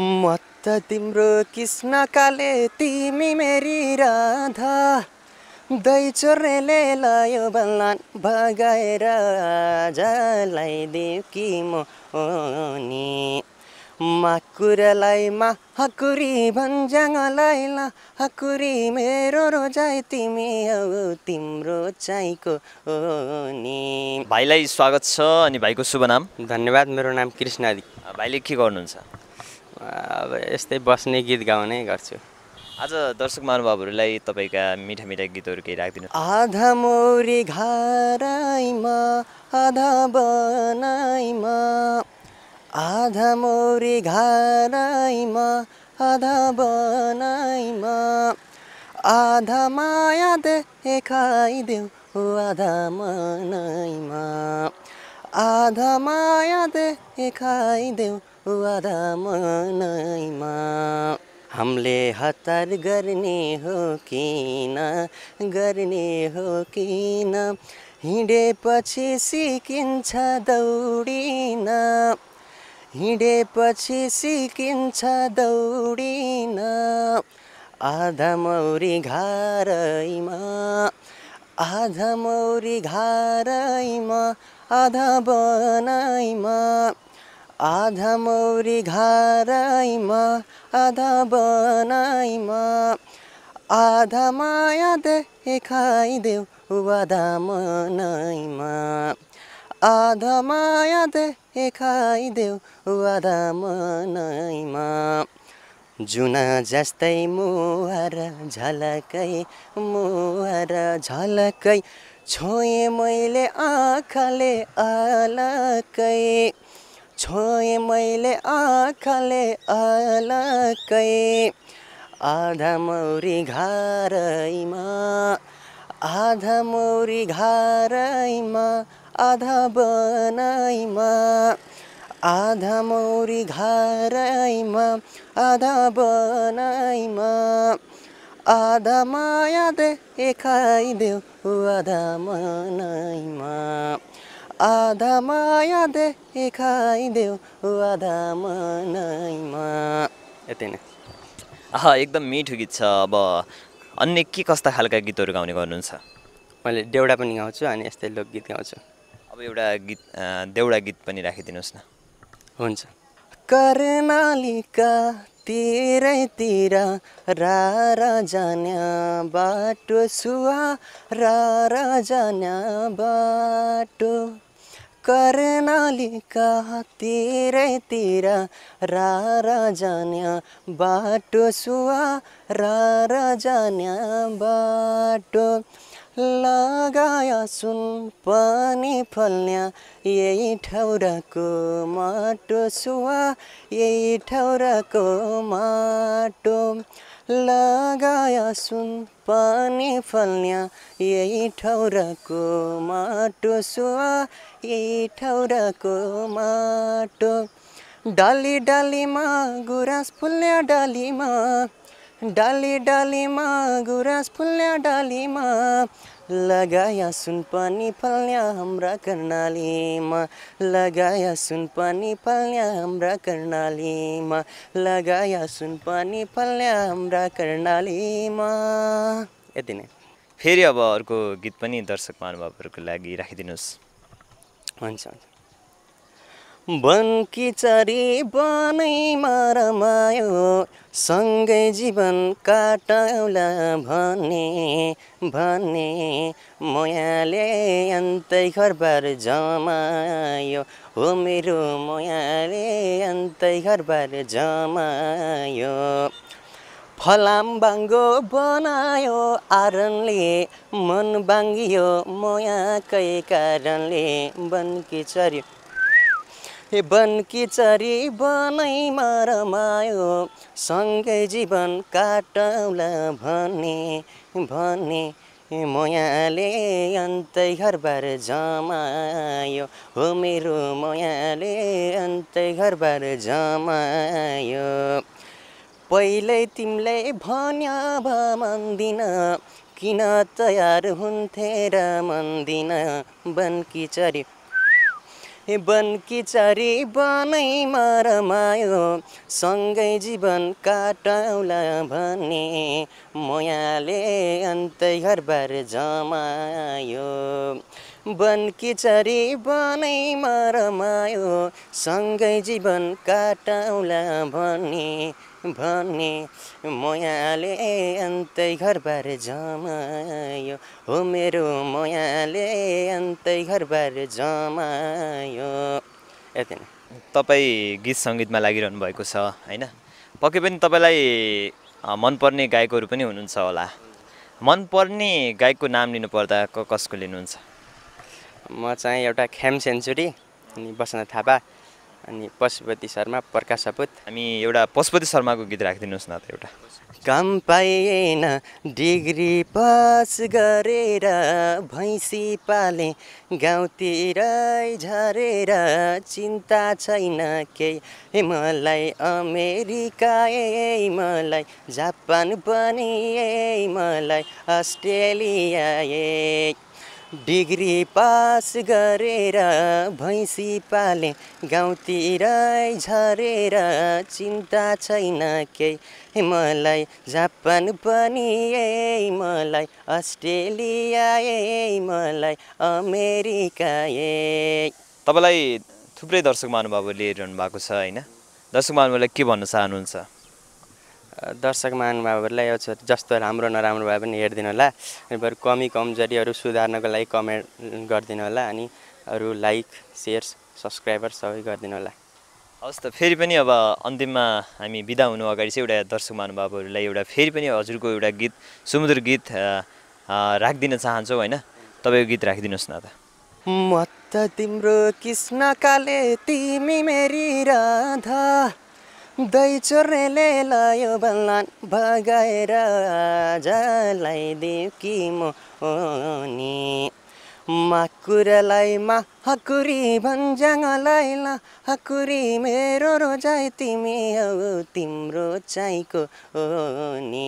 म तिम्रो कृष्ण काले तिमी मेरी राधा दही चोर्नेले लायो बल्लान भगाएर राजालाई देऊ कि म नि माकुरलाई मा हकुरी भन्ज्याङलाई ल हकुरी मेरो रोजाइ तिमी हौ तिम्रो चाहिँको नि भाइलाई स्वागत छ अनि भाइको शुभ नाम धन्यवाद मेरो नाम कृष्ण आदि भाइले के गर्नुहुन्छ अब यस्तै बस्ने गीत गाउने गर्छु आज दर्शक महानुभावहरूलाई तपाईँका मिठा मिठा गीतहरू केही राखिदिनु आधा मौरी घाराइमा आधा बनाइमा आधा मौरी घाराइमा आधा बनाइमा आधा माया देखाइदेऊ आधा मनाइमा आधा माया देखाइदेऊ वरमनैमा हामीले हतार गर्ने हो किन गर्ने हो किन हिँडेपछि सिकिन्छ दौडिन हिँडेपछि सिकिन्छ दौडिन आधा मौरी घारैमा आधा मौरी घारैमा आधा बनाइमा आधा मौरी घाराइमा आधा बनाइमा आधा माया देखाइदेऊ आधा मनाइमा आधा माया देखाइदेऊ आधा मनाइमा जुना जस्तै मुहार झलकै मुहार झलकै छोएँ मैले आँखाले आलकै छोएँ मैले आँखाले अलकै आधा मौरी घरैमा आधा मौरी घरैमा आधा बनाइमा आधा मौरी घरैमा आधा बनाइमा आधा माया देखाइदेऊ आधा मनाइमा आधा माया देखाइदेऊ आधा मनाइमा यति नै आह एकदम मिठो गीत छ अब अन्य के कस्ता खालका गीतहरू गाउने गर्नुहुन्छ मैले देउडा पनि गाउँछु अनि यस्तै लोकगीत गाउँछु अब एउटा गीत देउडा गीत पनि राखिदिनुहोस् न हुन्छ कर्णालीका तिरैतिर रा जान्या बाटो सुहा रा जान्या बाटो कर्णाली का तेरा रारा जान्या बाटो सुवा रारा जान्या बाटो लगाया सुन पानी फल्ने यही ठाउँको माटो सुवा यही ठाउँको माटो लगाया सुन पानी फल्ने यही ठाउँको माटो सुवा यही ठाउँको माटो डाली डालीमा गुराँस फुल्ने डालीमा डाली डालीमा गुराँस फुल्या डालीमा लगाया सुन पानी फल्ल्या हाम्रा कर्णालीमा लगाया सुन पानी फल्ल्या हाम्रा कर्णालीमा लगाया सुन पानी फल्ल्या हाम्रा कर्णालीमा यति नै फेरि अब अर्को गीत पनि दर्शक महानुभावहरूको लागि राखिदिनुहोस् हुन्छ हुन्छ बन किचरी बनैमा मायो सँगै जीवन काटौला भने भने मोयाले अन्तै घरबार जमायो हो मेरो मयाले अन्तै घरबार जमायो फलाम बाङ्गो बनायो आरनले मन बाङ्गियो मयाकै कारणले बन्की चर्यो हे ए बनकिचरी बनै रमायो सँगै जीवन काटौला भने भने मयाले अन्तै घरबार जमायो हो मेरो मयाले अन्तै घरबार जमायो पहिल्यै तिमीले भ मन्दिन किन तयार हुन्थे र मन्दिन चरी बन चारी बनै मरमायो सँगै जीवन काटाउला भने मोयाले अन्तै घरबार जमायो चरी बनै मरमायो सँगै जीवन काटाउला भने भने मयाले अन्तै घरबार जमायो हो मेरो मयाले अन्तै घरबार जमायो यति नै तपाईँ गीत सङ्गीतमा लागिरहनु भएको छ होइन पक्कै पनि तपाईँलाई मनपर्ने गायकहरू पनि हुनुहुन्छ होला मनपर्ने गायकको नाम लिनुपर्दा कसको लिनुहुन्छ म चाहिँ एउटा ख्याम सेन्चुरी अनि बसन्त थापा अनि पशुपति शर्मा प्रकाश सपुत हामी एउटा पशुपति शर्माको गीत राखिदिनुहोस् न त एउटा काम पाइएन डिग्री पास गरेर भैँसी पाले गाउँतिरै झरेर चिन्ता छैन केही मलाई अमेरिका ए मलाई जापान पनि ए मलाई अस्ट्रेलिया ए डिग्री पास गरेर भैँसी पाले गाउँतिर झरेर चिन्ता छैन केही मलाई जापान पनि ए मलाई अस्ट्रेलिया ए मलाई अमेरिका ए तपाईँलाई थुप्रै दर्शक महानुभावहरूले हेरिरहनु भएको छ होइन दर्शक महानुभावलाई के भन्न चाहनुहुन्छ दर्शक महानुभावहरूलाई यो जस्तो राम्रो नराम्रो भए पनि हेरिदिनु होला अनि बरु कमी कमजोरीहरू सुधार्नको लागि कमेन्ट गरिदिनु होला अनि अरू लाइक सेयर सब्सक्राइबर सबै गरिदिनु होला हवस् त फेरि पनि अब अन्तिममा हामी बिदा हुनु अगाडि चाहिँ एउटा दर्शक महानुभावहरूलाई एउटा फेरि पनि हजुरको एउटा गीत समुद्र गीत राखिदिन चाहन्छौँ होइन तपाईँको गीत राखिदिनुहोस् न त म त तिम्रो कृष्ण काले तिमी मेरी राधा दही चोरेले लयो बल्लान बगाएर जलाई देऊ कि म नि माकुरलाई मा हकुरी भन्ज्याङलाई हकुरी मेरो रोजाइ तिमी हौ तिम्रो चाहिँको नि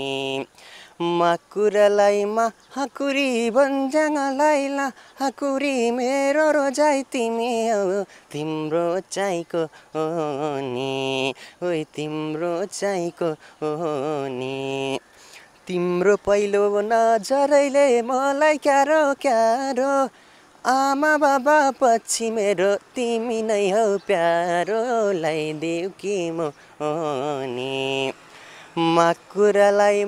माकुरालाई मा हाकुरी भन्ज्याङलाई ला हाकुरी मेरो रोजाइ तिमी हो तिम्रो चाहिँको हो नि ओ तिम्रो चाहिँको हो नि तिम्रो पहिलो नजरैले मलाई क्यारो क्यारो आमा बाबा पछि मेरो तिमी नै हौ प्यारो लाइदेऊ कि म नि माकुरालाई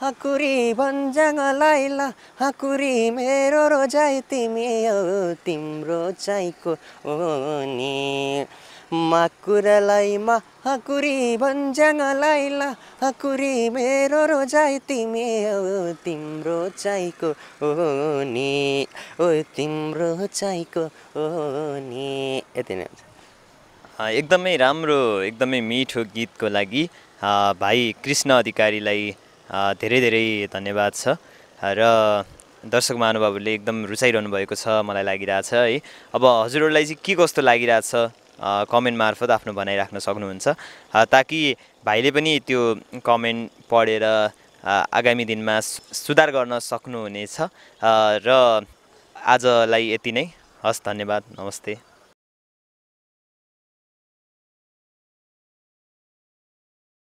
हाकुरी भन्ज्याङलाई ल हाकुरी मेरो रोजाइ तिमी हो तिम्रो चाहिँको हो नि माकुरालाई हकुरी भन्ज्याङलाई ल हाकुरी मेरो रोजाइ तिमी हो तिम्रो चाहिँको हो नि ओ तिम्रो चाहिँको हो नि यति नै हुन्छ एकदमै राम्रो एकदमै मिठो गीतको लागि भाइ कृष्ण अधिकारीलाई धेरै धेरै धन्यवाद छ र दर्शक महानुभावहरूले एकदम रुचाइरहनु भएको छ मलाई लागिरहेछ है अब हजुरहरूलाई चाहिँ के कस्तो लागिरहेछ कमेन्ट मार्फत आफ्नो भनाइ राख्न सक्नुहुन्छ ताकि भाइले पनि त्यो कमेन्ट पढेर आगामी दिनमा सुधार गर्न सक्नुहुनेछ र आजलाई यति नै हस् धन्यवाद नमस्ते